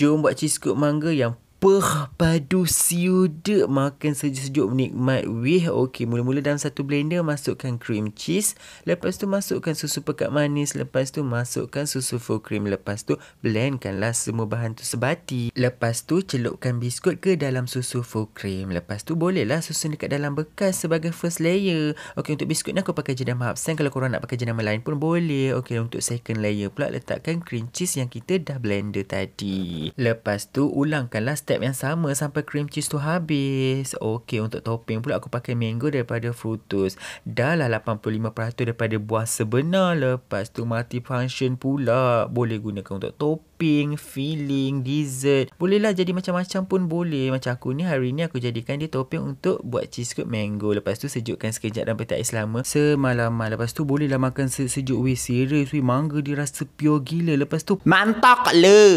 Jom buat cheesecake mangga yang perpadu siuda makan sejuk-sejuk menikmat weh okey mula-mula dalam satu blender masukkan cream cheese lepas tu masukkan susu pekat manis lepas tu masukkan susu full cream lepas tu blendkanlah semua bahan tu sebati lepas tu celupkan biskut ke dalam susu full cream lepas tu bolehlah susun dekat dalam bekas sebagai first layer okey untuk biskut ni aku pakai jenama absen kalau korang nak pakai jenama lain pun boleh okey untuk second layer pula letakkan cream cheese yang kita dah blender tadi lepas tu ulangkanlah step yang sama sampai cream cheese tu habis. Okey, untuk topping pula aku pakai mango daripada frutus. Dah lah 85% daripada buah sebenar. Lepas tu function pula. Boleh gunakan untuk topping, filling, dessert. Bolehlah jadi macam-macam pun boleh. Macam aku ni hari ni aku jadikan dia topping untuk buat cheese cake mango. Lepas tu sejukkan sekejap dan peti ais lama. Semalaman. Lepas tu bolehlah makan sejuk. Weh, serius. Weh, mangga dia rasa pure gila. Lepas tu mantak le.